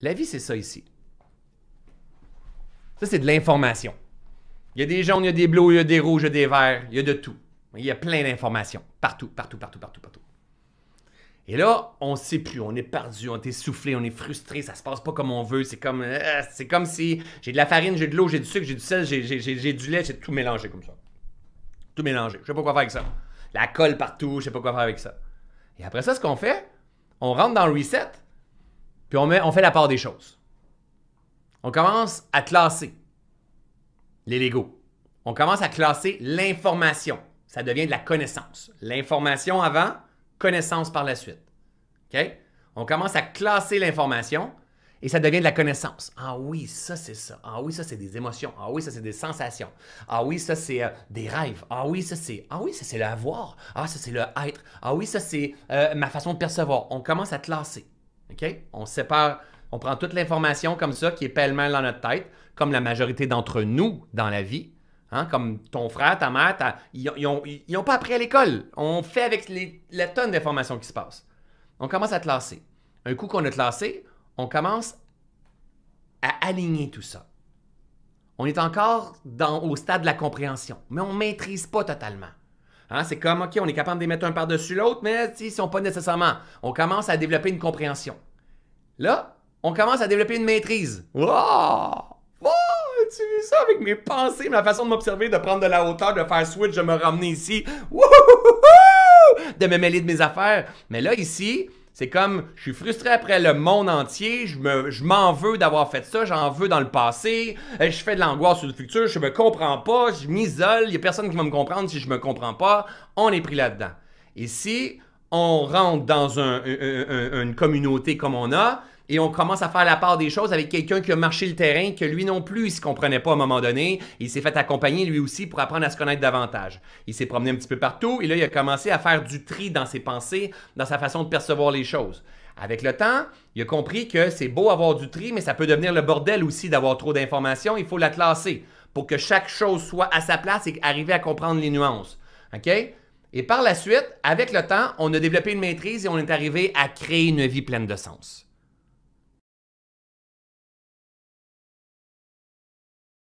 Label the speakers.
Speaker 1: La vie, c'est ça ici. Ça, c'est de l'information. Il y a des jaunes, il y a des bleus, il y a des rouges, il y a des verts, il y a de tout. Il y a plein d'informations. Partout, partout, partout, partout, partout. Et là, on ne sait plus, on est perdu, on est essoufflé, on est frustré, ça se passe pas comme on veut. C'est comme, euh, c'est comme si j'ai de la farine, j'ai de l'eau, j'ai du sucre, j'ai du sel, j'ai du lait, j'ai tout mélangé comme ça. Tout mélangé. Je sais pas quoi faire avec ça. La colle partout, je sais pas quoi faire avec ça. Et après ça, ce qu'on fait, on rentre dans le reset, puis on, on fait la part des choses. On commence à classer les légaux. On commence à classer l'information. Ça devient de la connaissance. L'information avant, connaissance par la suite. OK? On commence à classer l'information et ça devient de la connaissance. Ah oui, ça c'est ça. Ah oui, ça c'est des émotions. Ah oui, ça c'est des sensations. Ah oui, ça c'est euh, des rêves. Ah oui, ça c'est Ah oui, ça c'est le Ah ça c'est le être. Ah oui, ça c'est euh, ma façon de percevoir. On commence à classer. On sépare, on prend toute l'information comme ça qui est pêle-mêle dans notre tête, comme la majorité d'entre nous dans la vie. Hein? Comme ton frère, ta mère, ils n'ont pas appris à l'école. On fait avec les, la tonne d'informations qui se passent. On commence à te classer. Un coup qu'on a classé, on commence à aligner tout ça. On est encore dans, au stade de la compréhension, mais on ne maîtrise pas totalement. Hein, c'est comme, OK, on est capable de les mettre un par-dessus l'autre, mais ils ne sont pas nécessairement. On commence à développer une compréhension. Là, on commence à développer une maîtrise. Wow! Wow! Tu vu ça avec mes pensées, ma façon de m'observer, de prendre de la hauteur, de faire switch, de me ramener ici. De me mêler de mes affaires. Mais là, ici, c'est comme, je suis frustré après le monde entier, je, m'en veux d'avoir fait ça, j'en veux dans le passé, euh, je fais de l'angoisse sur le futur, je me comprends pas, je m'isole, il y a personne qui va me comprendre si je me comprends pas. On est pris là-dedans. Et si on rentre dans une communauté comme on a, et on commence à faire la part des choses avec quelqu'un qui a marché le terrain, que lui non plus, il se comprenait pas à un moment donné. Il s'est fait accompagner lui aussi pour apprendre à se connaître davantage. Il s'est promené un petit peu partout et là, il a commencé à faire du tri dans ses pensées, dans sa façon de percevoir les choses. Avec le temps, il a compris que c'est beau avoir du tri, mais ça peut devenir le bordel aussi d'avoir trop d'informations. Il faut la classer pour que chaque chose soit à sa place et arriver à comprendre les nuances. Et par la suite, avec le temps, on a développé une maîtrise et on est arrivé à créer une vie pleine de sens.